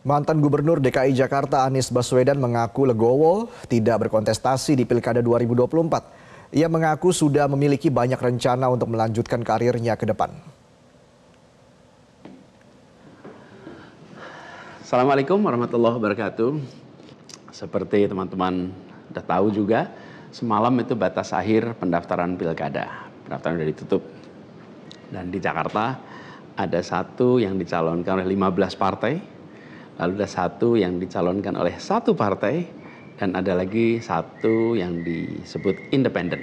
Mantan Gubernur DKI Jakarta Anies Baswedan mengaku legowo tidak berkontestasi di Pilkada 2024. Ia mengaku sudah memiliki banyak rencana untuk melanjutkan karirnya ke depan. Assalamualaikum warahmatullahi wabarakatuh. Seperti teman-teman sudah tahu juga, semalam itu batas akhir pendaftaran Pilkada. Pendaftaran sudah ditutup. Dan di Jakarta ada satu yang dicalonkan oleh 15 partai lalu ada satu yang dicalonkan oleh satu partai dan ada lagi satu yang disebut independen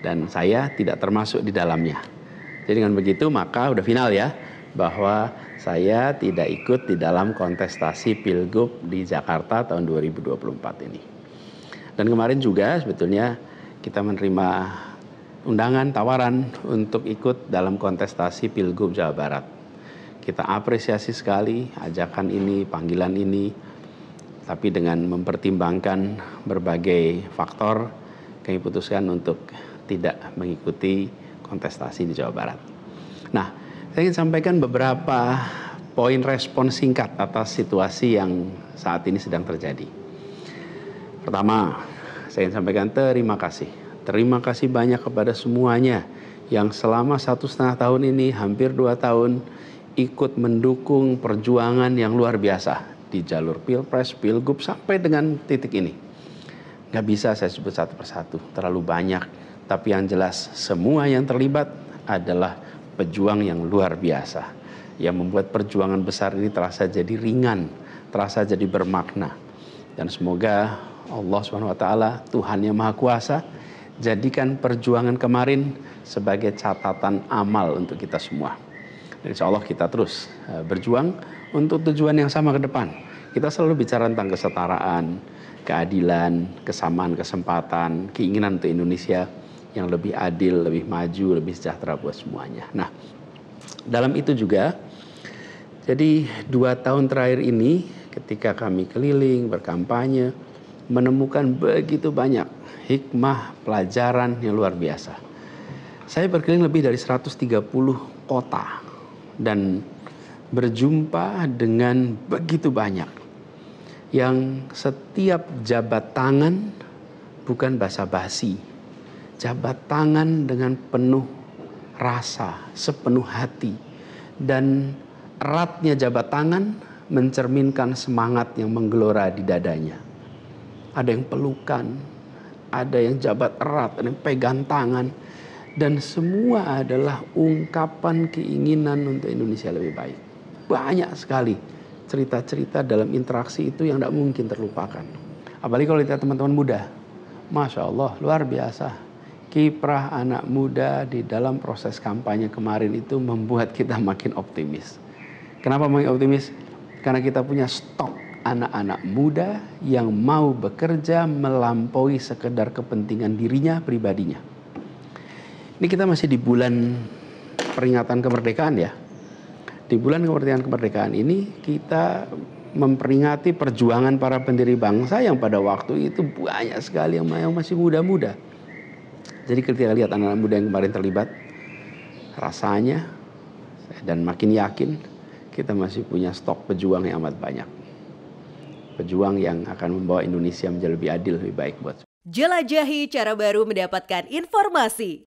dan saya tidak termasuk di dalamnya. Jadi dengan begitu maka udah final ya bahwa saya tidak ikut di dalam kontestasi Pilgub di Jakarta tahun 2024 ini. Dan kemarin juga sebetulnya kita menerima undangan tawaran untuk ikut dalam kontestasi Pilgub Jawa Barat kita apresiasi sekali ajakan ini, panggilan ini, tapi dengan mempertimbangkan berbagai faktor, kami putuskan untuk tidak mengikuti kontestasi di Jawa Barat. Nah, saya ingin sampaikan beberapa poin respon singkat atas situasi yang saat ini sedang terjadi. Pertama, saya ingin sampaikan terima kasih. Terima kasih banyak kepada semuanya yang selama satu setengah tahun ini, hampir dua tahun, ikut mendukung perjuangan yang luar biasa di jalur pilpres, pilgub sampai dengan titik ini. Nggak bisa saya sebut satu persatu, terlalu banyak. Tapi yang jelas semua yang terlibat adalah pejuang yang luar biasa. Yang membuat perjuangan besar ini terasa jadi ringan, terasa jadi bermakna. Dan semoga Allah swt Tuhan yang Maha Kuasa, jadikan perjuangan kemarin sebagai catatan amal untuk kita semua insya Allah kita terus eh, berjuang untuk tujuan yang sama ke depan. Kita selalu bicara tentang kesetaraan, keadilan, kesamaan kesempatan, keinginan untuk Indonesia yang lebih adil, lebih maju, lebih sejahtera buat semuanya. Nah, dalam itu juga, jadi dua tahun terakhir ini ketika kami keliling, berkampanye, menemukan begitu banyak hikmah, pelajaran yang luar biasa. Saya berkeliling lebih dari 130 kota dan berjumpa dengan begitu banyak yang setiap jabat tangan bukan basa-basi. Jabat tangan dengan penuh rasa, sepenuh hati. Dan eratnya jabat tangan mencerminkan semangat yang menggelora di dadanya. Ada yang pelukan, ada yang jabat erat, ada yang pegang tangan dan semua adalah ungkapan keinginan untuk Indonesia lebih baik. Banyak sekali cerita-cerita dalam interaksi itu yang tidak mungkin terlupakan. Apalagi kalau lihat teman-teman muda, masya Allah luar biasa. Kiprah anak muda di dalam proses kampanye kemarin itu membuat kita makin optimis. Kenapa makin optimis? Karena kita punya stok anak-anak muda yang mau bekerja melampaui sekedar kepentingan dirinya pribadinya ini kita masih di bulan peringatan kemerdekaan ya. Di bulan kemerdekaan kemerdekaan ini kita memperingati perjuangan para pendiri bangsa yang pada waktu itu banyak sekali yang masih muda-muda. Jadi ketika lihat anak-anak muda yang kemarin terlibat, rasanya dan makin yakin kita masih punya stok pejuang yang amat banyak. Pejuang yang akan membawa Indonesia menjadi lebih adil, lebih baik buat. Jelajahi cara baru mendapatkan informasi.